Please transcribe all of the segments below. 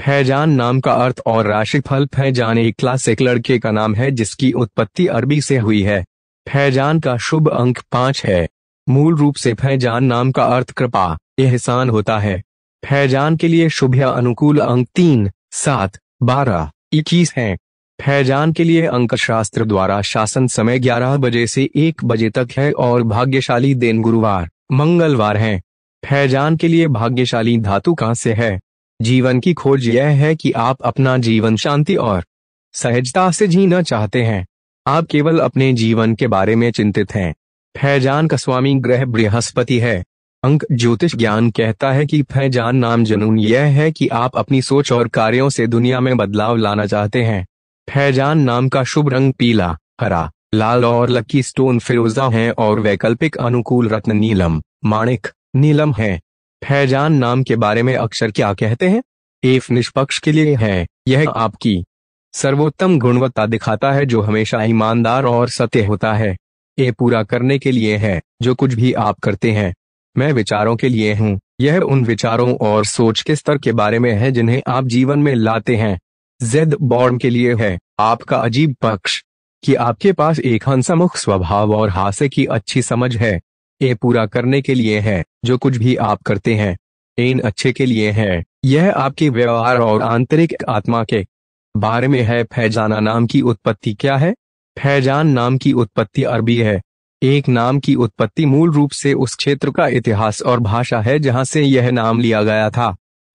फैजान नाम का अर्थ और राशिफल फैजान एक क्लासिक लड़के का नाम है जिसकी उत्पत्ति अरबी से हुई है फैजान का शुभ अंक पांच है मूल रूप से फैजान नाम का अर्थ कृपा एहसान होता है फैजान के लिए शुभ या अनुकूल अंक तीन सात बारह इक्कीस है फैजान के लिए अंक शास्त्र द्वारा शासन समय ग्यारह बजे से एक बजे तक है और भाग्यशाली दिन गुरुवार मंगलवार है फैजान के लिए भाग्यशाली धातु कहाँ से है जीवन की खोज यह है कि आप अपना जीवन शांति और सहजता से जीना चाहते हैं आप केवल अपने जीवन के बारे में चिंतित हैं फैजान का स्वामी ग्रह बृहस्पति है अंक ज्योतिष ज्ञान कहता है कि फैजान नाम जनून यह है कि आप अपनी सोच और कार्यों से दुनिया में बदलाव लाना चाहते हैं फैजान नाम का शुभ रंग पीला हरा लाल और लकी स्टोन फिरोजा है और वैकल्पिक अनुकूल रत्न नीलम माणिक नीलम है फैजान नाम के बारे में अक्सर क्या कहते हैं एफ निष्पक्ष के लिए है यह आपकी सर्वोत्तम गुणवत्ता दिखाता है जो हमेशा ईमानदार और सत्य होता है ये पूरा करने के लिए है जो कुछ भी आप करते हैं मैं विचारों के लिए हूँ यह उन विचारों और सोच के स्तर के बारे में है जिन्हें आप जीवन में लाते हैं जेड बॉर्म के लिए है आपका अजीब पक्ष कि आपके पास एक हंसमुख स्वभाव और हास्य की अच्छी समझ है ये पूरा करने के लिए है जो कुछ भी आप करते हैं इन अच्छे के लिए है यह आपके व्यवहार और आंतरिक आत्मा के बारे में है फैजाना नाम की उत्पत्ति क्या है फैजान नाम की उत्पत्ति अरबी है एक नाम की उत्पत्ति मूल रूप से उस क्षेत्र का इतिहास और भाषा है जहां से यह नाम लिया गया था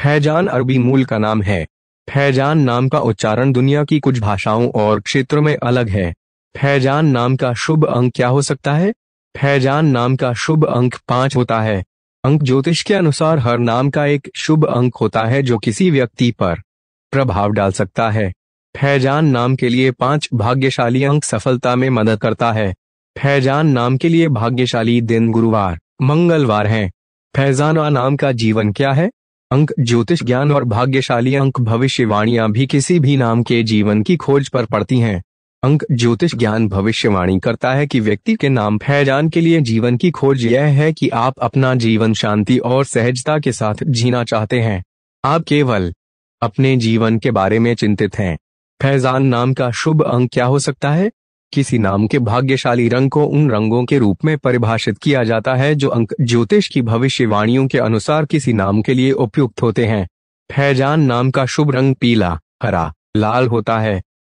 फैजान अरबी मूल का नाम है फैजान नाम का उच्चारण दुनिया की कुछ भाषाओं और क्षेत्रों में अलग है फैजान नाम का शुभ अंक क्या हो सकता है फैजान नाम का शुभ अंक पांच होता है अंक ज्योतिष के अनुसार हर नाम का एक शुभ अंक होता है जो किसी व्यक्ति पर प्रभाव डाल सकता है फैजान नाम के लिए पांच भाग्यशाली अंक सफलता में मदद करता है फैजान नाम के लिए भाग्यशाली दिन गुरुवार मंगलवार है फैजाना नाम का जीवन क्या है अंक ज्योतिष ज्ञान और भाग्यशाली अंक भविष्यवाणियां भी किसी भी नाम के जीवन की खोज पर पड़ती हैं अंक ज्योतिष ज्ञान भविष्यवाणी करता है कि व्यक्ति के नाम पहचान के लिए जीवन की खोज यह है कि आप अपना जीवन शांति और सहजता के साथ जीना चाहते हैं आप केवल अपने जीवन के बारे में चिंतित हैं फैजान नाम का शुभ अंक क्या हो सकता है किसी नाम के भाग्यशाली रंग को उन रंगों के रूप में परिभाषित किया जाता है जो अंक ज्योतिष की भविष्यवाणियों के अनुसार किसी नाम के लिए उपयुक्त होते हैं फैजान नाम का शुभ रंग पीला हरा लाल होता है